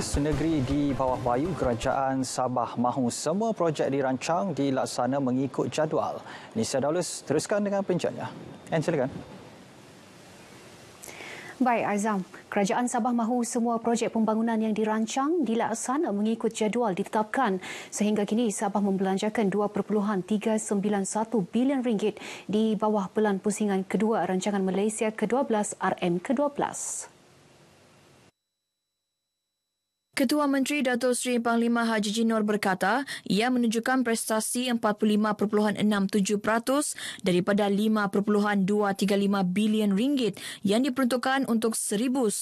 Kongres Negeri di bawah bayu Kerajaan Sabah mahu semua projek dirancang dilaksana mengikut jadual. Nisa Daulus teruskan dengan pencetnya. Dan silakan. Baik, Azam. Kerajaan Sabah mahu semua projek pembangunan yang dirancang dilaksana mengikut jadual ditetapkan. Sehingga kini Sabah membelanjakan 2.391 bilion ringgit di bawah pelan pusingan kedua rancangan Malaysia ke-12 RM ke-12. Ketua Menteri Dato' Sri Panglima Haji Jinor berkata ia menunjukkan prestasi 45.67% daripada 5.235 bilion ringgit yang diperuntukkan untuk 1,118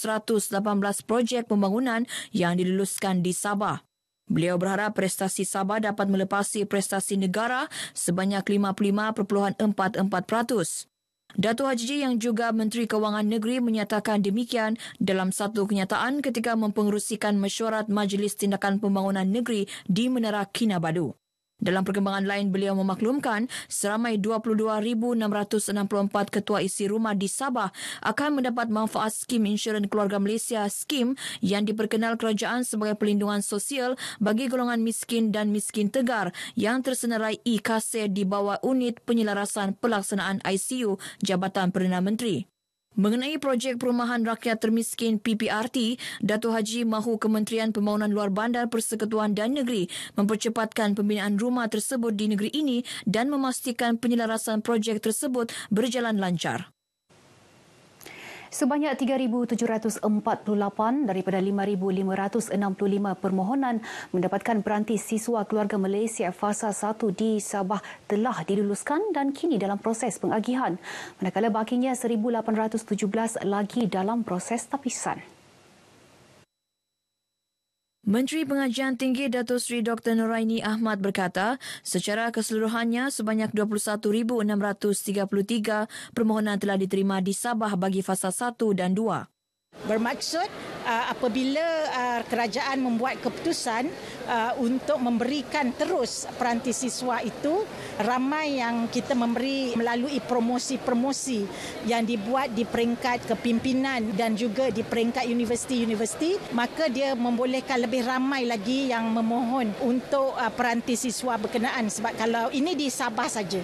projek pembangunan yang diluluskan di Sabah. Beliau berharap prestasi Sabah dapat melepasi prestasi negara sebanyak 55.44%. Datuk Haji yang juga Menteri Kewangan Negeri menyatakan demikian dalam satu kenyataan ketika mempengerusikan mesyuarat Majlis Tindakan Pembangunan Negeri di Menara Kinabalu. Dalam perkembangan lain, beliau memaklumkan seramai 22,664 ketua isi rumah di Sabah akan mendapat manfaat skim insurans keluarga Malaysia skim yang diperkenal kerajaan sebagai pelindungan sosial bagi golongan miskin dan miskin tegar yang tersenarai e di bawah unit penyelarasan pelaksanaan ICU Jabatan Perdana Menteri. Mengenai projek perumahan rakyat termiskin PPRT, Datuk Haji mahu Kementerian Pembangunan Luar Bandar Persekutuan dan Negeri mempercepatkan pembinaan rumah tersebut di negeri ini dan memastikan penyelarasan projek tersebut berjalan lancar. Sebanyak 3,748 daripada 5,565 permohonan mendapatkan peranti siswa keluarga Malaysia Fasa 1 di Sabah telah diluluskan dan kini dalam proses pengagihan. Manakala bakinya 1,817 lagi dalam proses tapisan. Menteri Pengajian Tinggi Dato Sri Dr. Noraini Ahmad berkata, secara keseluruhannya sebanyak 21,633 permohonan telah diterima di Sabah bagi fasa 1 dan 2. Bermaksud uh, apabila uh, kerajaan membuat keputusan uh, untuk memberikan terus peranti siswa itu, ramai yang kita memberi melalui promosi-promosi yang dibuat di peringkat kepimpinan dan juga di peringkat universiti-universiti, maka dia membolehkan lebih ramai lagi yang memohon untuk peranti siswa berkenaan sebab kalau ini di Sabah saja.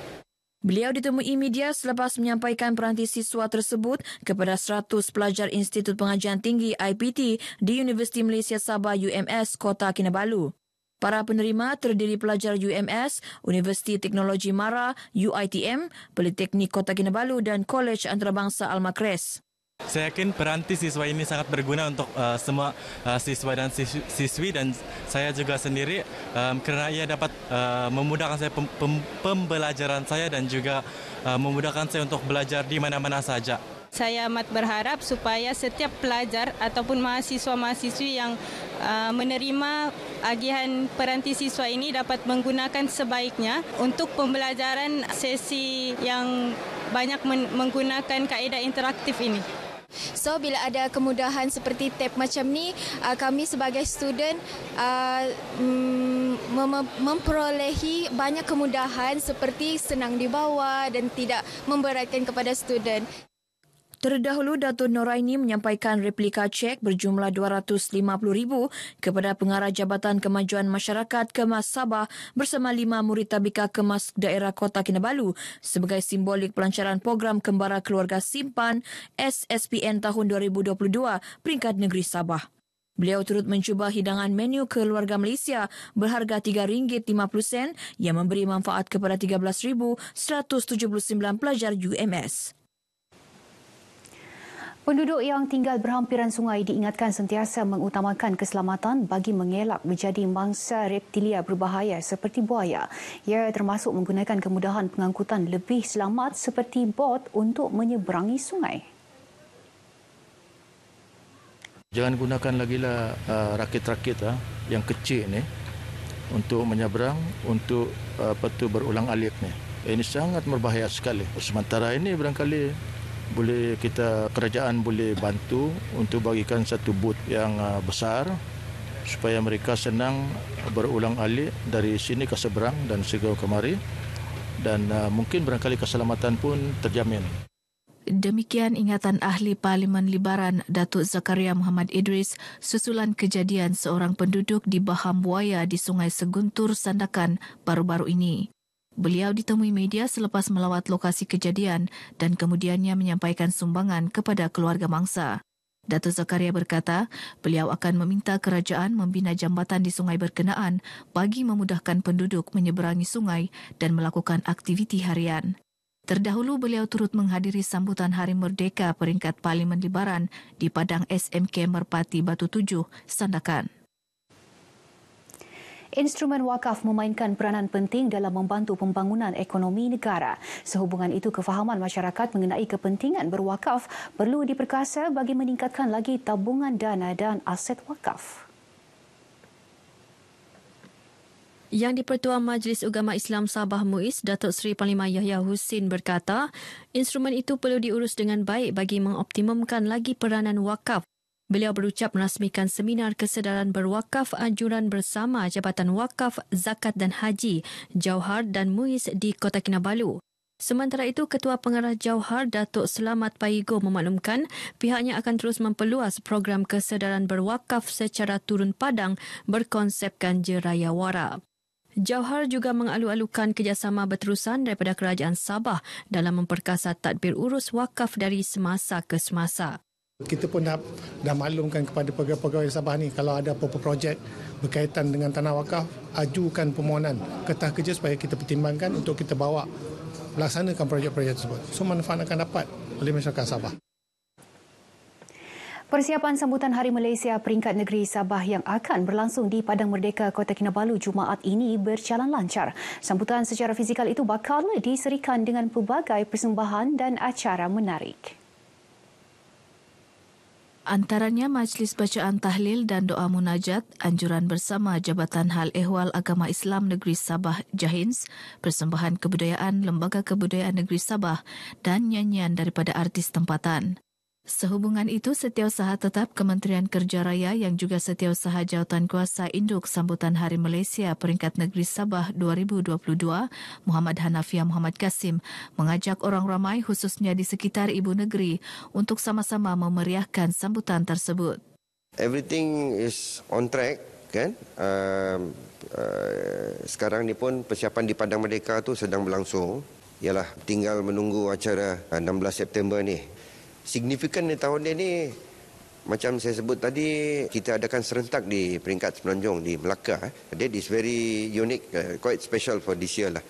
Beliau ditemui media selepas menyampaikan peranti siswa tersebut kepada 100 pelajar Institut Pengajian Tinggi IPT di Universiti Malaysia Sabah UMS Kota Kinabalu. Para penerima terdiri pelajar UMS, Universiti Teknologi Mara, UITM, Politeknik Kota Kinabalu dan Kolej Antarabangsa Al-Makres. Saya yakin peranti siswa ini sangat berguna untuk uh, semua uh, siswa dan siswi, dan saya juga sendiri um, eh, karena ia dapat uh, memudahkan saya pem pem pembelajaran saya dan juga uh, memudahkan saya untuk belajar di mana-mana saja. Saya amat berharap supaya setiap pelajar ataupun mahasiswa-mahasiswi yang uh, menerima agihan peranti siswa ini dapat menggunakan sebaiknya untuk pembelajaran sesi yang banyak menggunakan kaedah interaktif ini. So bila ada kemudahan seperti tap macam ni, uh, kami sebagai student uh, mm, mem- memperolehi banyak kemudahan seperti senang dibawa dan tidak memberatkan kepada student. Terdahulu Datuk Noraini menyampaikan replika cek berjumlah RM250,000 kepada Pengarah Jabatan Kemajuan Masyarakat Kemas Sabah bersama lima murid tabika Kemas Daerah Kota Kinabalu sebagai simbolik pelancaran program Kembara Keluarga Simpan SSPN tahun 2022 peringkat negeri Sabah. Beliau turut mencuba hidangan menu keluarga Malaysia berharga RM3.50 yang memberi manfaat kepada 13,179 pelajar UMS. Penduduk yang tinggal berhampiran sungai diingatkan sentiasa mengutamakan keselamatan bagi mengelak menjadi mangsa reptilia berbahaya seperti buaya. Ia termasuk menggunakan kemudahan pengangkutan lebih selamat seperti bot untuk menyeberangi sungai. Jangan gunakan lagi lah uh, rakit-rakit uh, yang kecil ni untuk menyeberang untuk uh, berulang alik ni. Ini sangat berbahaya sekali. Sementara ini berangkali boleh kita kerajaan boleh bantu untuk bagikan satu booth yang uh, besar supaya mereka senang berulang alik dari sini ke seberang dan segera kemari dan uh, mungkin barangkali keselamatan pun terjamin. Demikian ingatan ahli Parlimen Libaran Datuk Zakaria Muhammad Idris susulan kejadian seorang penduduk di Baham Buaya di Sungai Seguntur Sandakan baru-baru ini. Beliau ditemui media selepas melawat lokasi kejadian dan kemudiannya menyampaikan sumbangan kepada keluarga mangsa. Datuk Zakaria berkata, beliau akan meminta kerajaan membina jambatan di sungai berkenaan bagi memudahkan penduduk menyeberangi sungai dan melakukan aktiviti harian. Terdahulu beliau turut menghadiri sambutan Hari Merdeka peringkat Parlimen Libaran di Padang SMK Merpati Batu 7, Sandakan. Instrumen wakaf memainkan peranan penting dalam membantu pembangunan ekonomi negara. Sehubungan itu, kefahaman masyarakat mengenai kepentingan berwakaf perlu diperkasa bagi meningkatkan lagi tabungan dana dan aset wakaf. Yang di-Pertua Majlis Ugama Islam Sabah Muiz, Datuk Seri Panglima Yahya Hussein berkata, instrumen itu perlu diurus dengan baik bagi mengoptimumkan lagi peranan wakaf Beliau berucap merasmikan seminar kesedaran berwakaf anjuran bersama Jabatan Wakaf, Zakat dan Haji, Jauhar dan Muiz di Kota Kinabalu. Sementara itu, Ketua Pengarah Jauhar Datuk Selamat Paigo memaklumkan pihaknya akan terus memperluas program kesedaran berwakaf secara turun padang berkonsepkan jeraya wara. Jauhar juga mengalu-alukan kerjasama berterusan daripada Kerajaan Sabah dalam memperkasa tadbir urus wakaf dari semasa ke semasa. Kita pun dah, dah maklumkan kepada pegawai-pegawai Sabah ni kalau ada apa-apa projek berkaitan dengan tanah wakaf, ajukan permohonan ke kerja supaya kita pertimbangkan untuk kita bawa melaksanakan projek-projek tersebut. So manfaat akan dapat oleh masyarakat Sabah. Persiapan sambutan Hari Malaysia peringkat negeri Sabah yang akan berlangsung di Padang Merdeka Kota Kinabalu Jumaat ini berjalan lancar. Sambutan secara fizikal itu bakal diserikan dengan pelbagai persembahan dan acara menarik antaranya majlis bacaan tahlil dan doa munajat anjuran bersama Jabatan Hal Ehwal Agama Islam Negeri Sabah Jahins, persembahan kebudayaan Lembaga Kebudayaan Negeri Sabah dan nyanyian daripada artis tempatan. Sehubungan itu setiausaha tetap Kementerian Kerja Raya yang juga setiausaha jawatan kuasa induk sambutan Hari Malaysia peringkat negeri Sabah 2022 Muhammad Hanafia Muhammad Kasim mengajak orang ramai khususnya di sekitar ibu negeri untuk sama-sama memeriahkan sambutan tersebut. Everything is on track kan? Uh, uh, sekarang ni pun persiapan di Padang Merdeka tu sedang berlangsung. ialah tinggal menunggu acara 16 uh, September ni. Signifikan di tahun ini macam saya sebut tadi kita adakan serentak di peringkat semenanjung di Melaka. Jadi eh. very unique, eh, quite special for this year lah.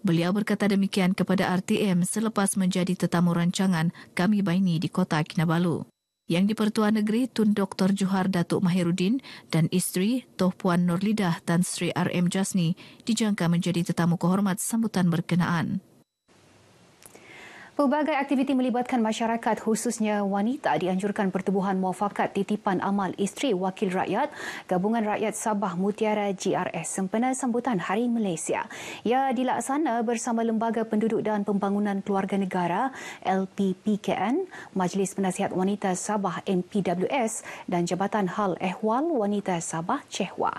Beliau berkata demikian kepada RTM selepas menjadi tetamu rancangan Kami Baini di Kota Kinabalu. Yang di Pertuan Negeri Tun Dr. Juhar Datuk Mahirudin dan isteri Toh Puan Nurlidah dan Sri RM Jasni dijangka menjadi tetamu kehormat sambutan berkenaan. Pelbagai aktiviti melibatkan masyarakat khususnya wanita dianjurkan pertubuhan muafakat titipan amal isteri wakil rakyat Gabungan Rakyat Sabah Mutiara GRS sempena sambutan Hari Malaysia Ia dilaksana bersama Lembaga Penduduk dan Pembangunan Keluarga Negara LPPKN Majlis Penasihat Wanita Sabah MPWS dan Jabatan Hal Ehwal Wanita Sabah Cehwa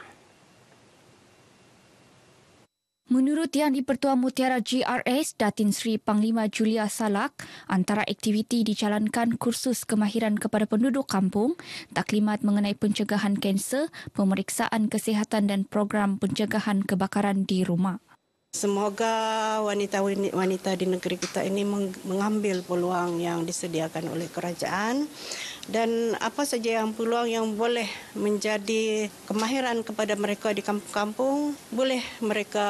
Menurut Yang di-Pertua Mutiara GRS, Datin Sri Panglima Julia Salak, antara aktiviti dijalankan kursus kemahiran kepada penduduk kampung, taklimat mengenai pencegahan kanser, pemeriksaan kesihatan dan program pencegahan kebakaran di rumah. Semoga wanita-wanita di negeri kita ini mengambil peluang yang disediakan oleh kerajaan dan apa saja yang peluang yang boleh menjadi kemahiran kepada mereka di kampung-kampung boleh mereka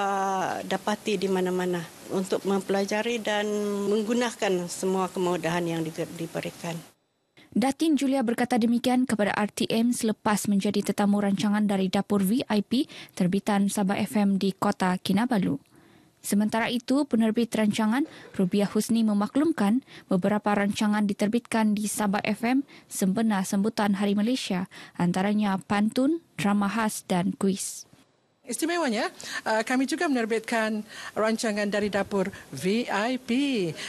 dapati di mana-mana untuk mempelajari dan menggunakan semua kemudahan yang diberikan. Datin Julia berkata demikian kepada RTM selepas menjadi tetamu rancangan dari dapur VIP terbitan Sabah FM di Kota Kinabalu. Sementara itu, penerbit rancangan Rubiah Husni memaklumkan beberapa rancangan diterbitkan di Sabah FM sempena sembutan Hari Malaysia, antaranya pantun, drama khas dan kuis. Istimewanya, uh, kami juga menerbitkan rancangan dari dapur VIP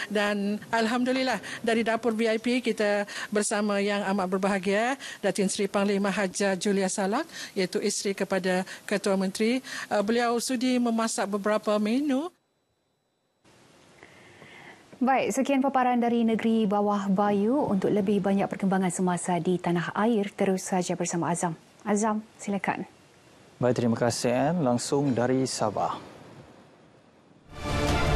dan alhamdulillah dari dapur VIP kita bersama yang amat berbahagia Datin Sri Panglima Haja Julia Salak iaitu isteri kepada Ketua Menteri. Uh, beliau sudi memasak beberapa menu. Baik, sekian paparan dari Negeri Bawah Bayu untuk lebih banyak perkembangan semasa di tanah air terus saja bersama Azam. Azam, silakan. Baik, terima kasih Langsung dari Sabah.